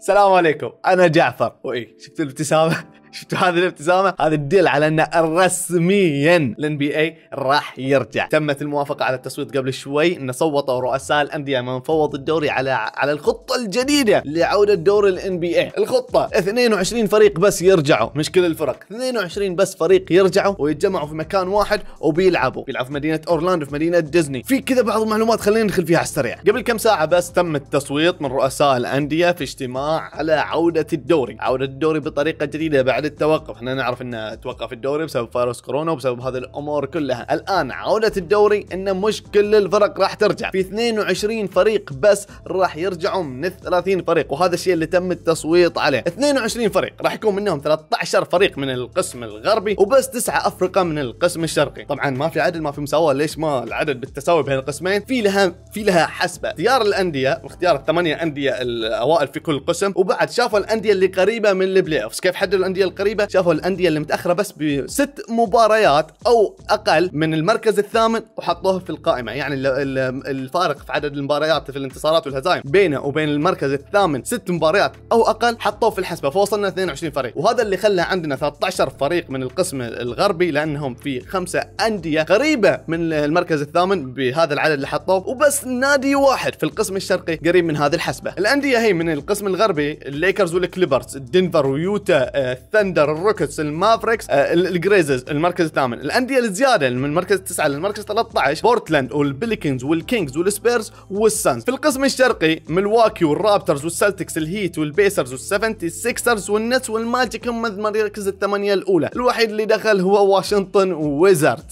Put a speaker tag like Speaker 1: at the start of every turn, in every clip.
Speaker 1: السلام عليكم انا جعفر واي شفت الابتسامه شفتوا هذه الابتسامه هذا الدل على ان رسميا الان بي اي راح يرجع تمت الموافقه على التصويت قبل شوي ان صوتوا رؤساء الانديه من فوض الدوري على على الخطه الجديده لعوده دوري الان بي اي الخطه 22 فريق بس يرجعوا مش كل الفرق 22 بس فريق يرجعوا ويتجمعوا في مكان واحد وبيلعبوا بيلعبوا في مدينه اورلاندو في مدينه ديزني في كذا بعض المعلومات خلينا ندخل فيها على السريع قبل كم ساعه بس تم التصويت من رؤساء الانديه في اجتماع على عودة الدوري عودة الدوري بطريقة جديدة بعد التوقف احنا نعرف انه توقف الدوري بسبب فيروس كورونا وبسبب هذه الامور كلها الان عودة الدوري انه مش كل الفرق راح ترجع في 22 فريق بس راح يرجعوا من 30 فريق وهذا الشيء اللي تم التصويت عليه 22 فريق راح يكون منهم 13 فريق من القسم الغربي وبس تسعه افرقه من القسم الشرقي طبعا ما في عدل ما في مساواه ليش ما العدد بالتساوي بين القسمين في لها في لها حسبه اختيار الانديه واختيار الثمانيه انديه الاوائل في كل قسم القسم وبعد شافوا الانديه اللي قريبه من البلاي اوفز كيف حددوا الانديه القريبه شافوا الانديه اللي متاخره بس بست مباريات او اقل من المركز الثامن وحطوها في القائمه يعني الفارق في عدد المباريات في الانتصارات والهزايم بينه وبين المركز الثامن ست مباريات او اقل حطوه في الحسبه فوصلنا 22 فريق وهذا اللي خلى عندنا 13 فريق من القسم الغربي لانهم في خمسه انديه قريبه من المركز الثامن بهذا العدد اللي حطوه وبس نادي واحد في القسم الشرقي قريب من هذه الحسبه الانديه هي من القسم الغربي الغربي الليكرز والكليبرز الدنفر ويوتا آه، الثندر الروكتس المافريكس آه، الجريزز المركز الثامن الانديه الزياده من المركز 9 للمركز 13 بورتلاند والبليكنز والكينجز والسبيرز والسانز في القسم الشرقي ملواكي والرابترز والسلتكس الهيت والبيسرز وال76 سيكسرز والنتس والماجيك هم المراكز الثمانيه الاولى الوحيد اللي دخل هو واشنطن ويزارد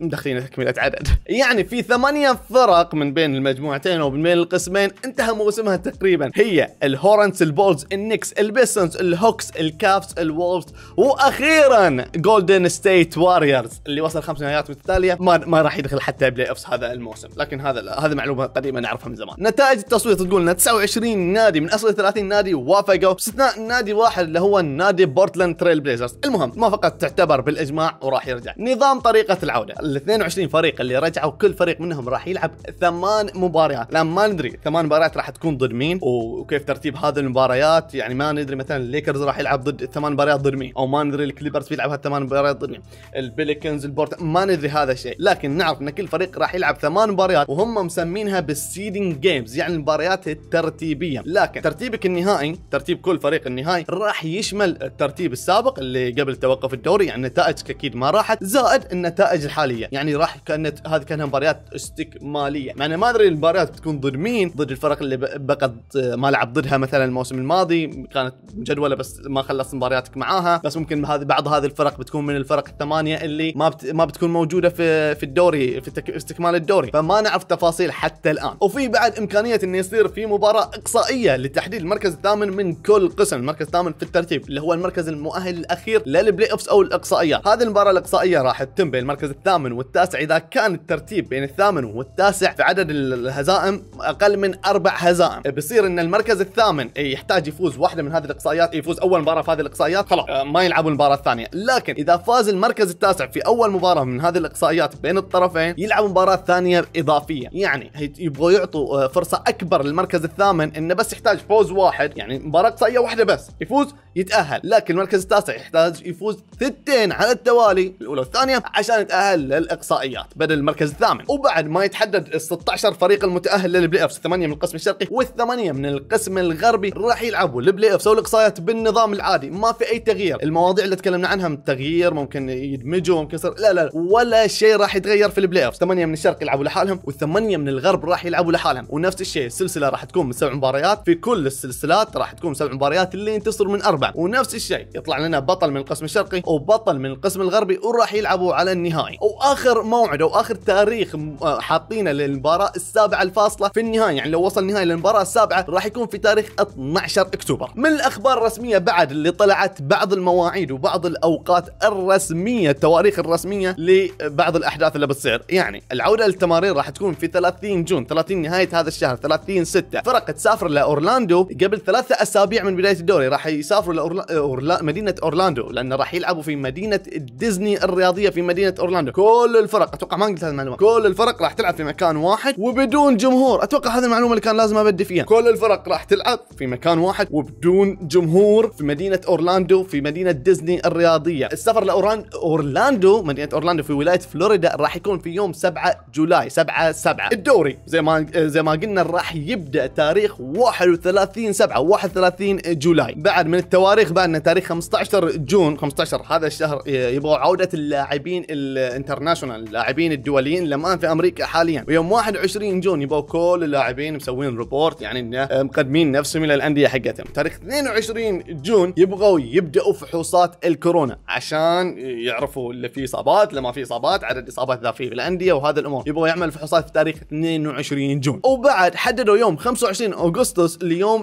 Speaker 1: مدخلين تكمله عدد يعني في ثمانية فرق من بين المجموعتين او من بين القسمين انتهى موسمها تقريبا هي الهورنس البولز النكس البيسنس الهوكس الكافس الولفز واخيرا جولدن ستيت واريورز اللي وصل خمس نهايات متتاليه ما, ما راح يدخل حتى بلاي اوفس هذا الموسم لكن هذا هذا معلومه قديمه نعرفها من زمان نتائج التصويت تقول ان 29 نادي من اصل 30 نادي وافقوا باستثناء نادي واحد اللي هو نادي بورتلاند تريل بليزرز المهم ما فقط تعتبر بالاجماع وراح يرجع نظام طريقه العوده ال 22 فريق اللي رجعوا كل فريق منهم راح يلعب ثمان مباريات لا ما ندري ثمان مباريات راح تكون ضد مين وكيف ترتيب هذه المباريات يعني ما ندري مثلا الليكرز راح يلعب ضد ثمان مباريات ضد مين او ما ندري الكليبرز بيلعب هالثمان مباريات ضد مين البليكنز البورت ما ندري هذا الشيء لكن نعرف ان كل فريق راح يلعب ثمان مباريات وهم مسمينها بالسيدنج جيمز يعني المباريات الترتيبيه لكن ترتيبك النهائي ترتيب كل فريق النهائي راح يشمل الترتيب السابق اللي قبل توقف الدوري يعني نتائجك اكيد ما راحت زائد النتائج الحاليه ماليا يعني راح كانت هذه كانها مباريات استكماليه مع ما ادري المباريات بتكون ضد مين ضد الفرق اللي بقت ما لعب ضدها مثلا الموسم الماضي كانت مجدوله بس ما خلص مبارياتك معاها بس ممكن هذه بعض هذه الفرق بتكون من الفرق الثمانيه اللي ما بت ما بتكون موجوده في في الدوري في التك... استكمال الدوري فما نعرف تفاصيل حتى الان وفي بعد امكانيه انه يصير في مباراه اقصائيه لتحديد المركز الثامن من كل قسم المركز الثامن في الترتيب اللي هو المركز المؤهل الاخير للبلاي اوفس او الاقصائيات هذه المباراه الاقصائيه راح تتم بين المركز الثامن الثامن والتاسع اذا كان الترتيب بين الثامن والتاسع في عدد الهزائم اقل من اربع هزائم بيصير ان المركز الثامن يحتاج يفوز واحده من هذه الاقصائيات يفوز اول مباراه في هذه الاقصائيات خلاص آه، ما يلعبوا المباراه الثانيه لكن اذا فاز المركز التاسع في اول مباراه من هذه الاقصائيات بين الطرفين يلعب مباراه ثانيه اضافيه يعني يبغوا يعطوا آه، فرصه اكبر للمركز الثامن انه بس يحتاج فوز واحد يعني مباراه اقصائيه واحده بس يفوز يتاهل لكن المركز التاسع يحتاج يفوز ثنتين على التوالي الاولى والثانيه عشان يتاهل للاقصائيات بدل المركز الثامن وبعد ما يتحدد ال 16 فريق المتاهل للبلاي اوف ثمانيه من القسم الشرقي والثمانيه من القسم الغربي راح يلعبوا البلاي اوف والاقصائيات بالنظام العادي ما في اي تغيير المواضيع اللي تكلمنا عنها تغيير ممكن يدمجوا ممكن يصير لا لا ولا شيء راح يتغير في البلاي اوف ثمانيه من الشرق يلعبوا لحالهم والثمانيه من الغرب راح يلعبوا لحالهم ونفس الشيء السلسله راح تكون من سبع مباريات في كل السلسلات راح تكون سبع مباريات اللي ينتصر من اربع ونفس الشيء يطلع لنا بطل من القسم الشرقي وبطل من القسم الغربي وراح يلعبوا على النهائي واخر موعد او اخر تاريخ آه، حاطينه للمباراه السابعه الفاصله في النهايه يعني لو وصل نهايه للمباراه السابعه راح يكون في تاريخ 12 اكتوبر من الاخبار الرسميه بعد اللي طلعت بعض المواعيد وبعض الاوقات الرسميه التواريخ الرسميه لبعض الاحداث اللي بتصير يعني العوده للتمارين راح تكون في 30 جون 30 نهايه هذا الشهر 30 6 فرق تسافر لاورلاندو قبل ثلاثة اسابيع من بدايه الدوري راح يسافروا لمدينه أورلا... مدينه اورلاندو لان راح يلعبوا في مدينه ديزني الرياضيه في مدينه اورلاندو كل الفرق اتوقع ما قلت هذه المعلومه كل الفرق راح تلعب في مكان واحد وبدون جمهور اتوقع هذه المعلومه اللي كان لازم ابدي فيها كل الفرق راح تلعب في مكان واحد وبدون جمهور في مدينه اورلاندو في مدينه ديزني الرياضيه السفر لاورلاندو أورلاندو مدينه اورلاندو في ولايه فلوريدا راح يكون في يوم 7 جولاي 7 7 الدوري زي ما زي ما قلنا راح يبدا تاريخ 31 7 31 جولاي بعد من التواريخ بعدنا تاريخ 15 جون 15 هذا الشهر يبغوا عوده اللاعبين الانترنت الانترناشونال اللاعبين الدوليين لما في امريكا حاليا ويوم 21 جون يبوا كل اللاعبين مسوين ريبورت يعني انه آه، مقدمين نفسهم الى الانديه حقتهم تاريخ 22 جون يبغوا يبداوا فحوصات الكورونا عشان يعرفوا اللي في اصابات اللي ما في اصابات عدد الاصابات ذا في الانديه وهذا الامور يبغوا يعمل فحوصات في تاريخ 22 جون وبعد حددوا يوم 25 اغسطس ليوم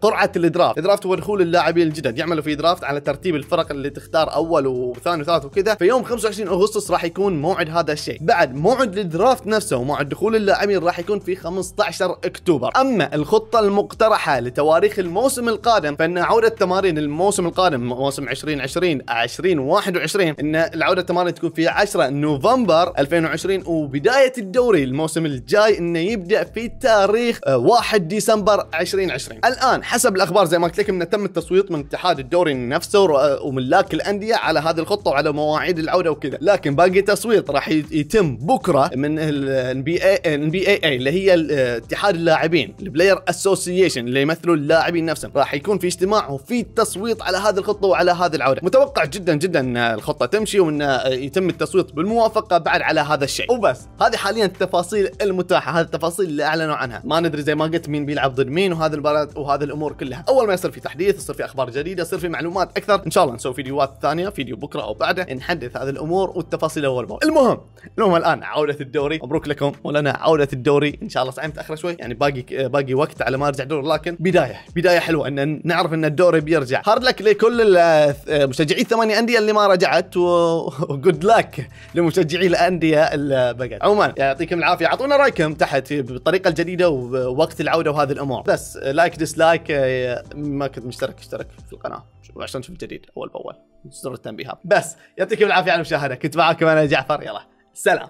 Speaker 1: قرعه الدرافت الدرافت هو دخول اللاعبين الجدد يعملوا في درافت على ترتيب الفرق اللي تختار اول وثاني وثالث وكذا في يوم 25 اغسطس راح يكون موعد هذا الشيء بعد موعد الدرافت نفسه وموعد دخول اللاعبين راح يكون في 15 اكتوبر اما الخطه المقترحه لتواريخ الموسم القادم فان عوده تمارين الموسم القادم موسم 2020 2021 ان العوده التمارين تكون في 10 نوفمبر 2020 وبدايه الدوري الموسم الجاي انه يبدا في تاريخ 1 آه، ديسمبر 2020 الان حسب الاخبار زي ما قلت لكم انه تم التصويت من اتحاد الدوري نفسه آه، وملاك الانديه على هذه الخطه وعلى مواعيد العوده وكذا لكن باقي باقي تصويت راح يتم بكره من ال بي اي بي اي اي اللي هي اتحاد اللاعبين البلاير اسوسيشن اللي يمثلوا اللاعبين نفسهم راح يكون في اجتماع وفي تصويت على هذه الخطه وعلى هذه العوده متوقع جدا جدا ان الخطه تمشي وان يتم التصويت بالموافقه بعد على هذا الشيء وبس هذه حاليا التفاصيل المتاحه هذه التفاصيل اللي اعلنوا عنها ما ندري زي ما قلت مين بيلعب ضد مين وهذه المباريات وهذه الامور كلها اول ما يصير في تحديث يصير في اخبار جديده يصير في معلومات اكثر ان شاء الله نسوي فيديوهات ثانيه فيديو بكره او بعده نحدث هذه الامور والتفاصيل نفسي لاول مره المهم المهم الان عوده الدوري مبروك لكم ولنا عوده الدوري ان شاء الله صعب متاخره شوي يعني باقي باقي وقت على ما ارجع دور لكن بدايه بدايه حلوه ان نعرف ان الدوري بيرجع هارد لك لكل آه، مشجعي الثمانيه انديه اللي ما رجعت وجود لك لمشجعي الانديه اللي بقت عموما يعطيكم العافيه اعطونا رايكم تحت بالطريقه الجديده ووقت العوده وهذه الامور بس لايك آه، ديسلايك آه، ما كنت مشترك اشترك في القناه عشان تشوف الجديد اول باول زر التنبيهات بس يعطيكم العافيه على المشاهده كنت معكم انا جعفر يلا سلام